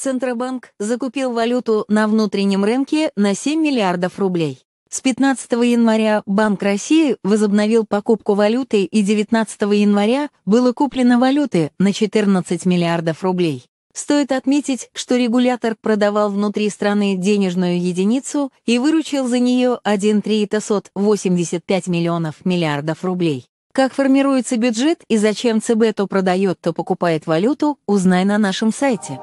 Центробанк закупил валюту на внутреннем рынке на 7 миллиардов рублей. С 15 января Банк России возобновил покупку валюты и 19 января было куплено валюты на 14 миллиардов рублей. Стоит отметить, что регулятор продавал внутри страны денежную единицу и выручил за нее 1385 миллионов миллиардов рублей. Как формируется бюджет и зачем ЦБ то продает, то покупает валюту, узнай на нашем сайте.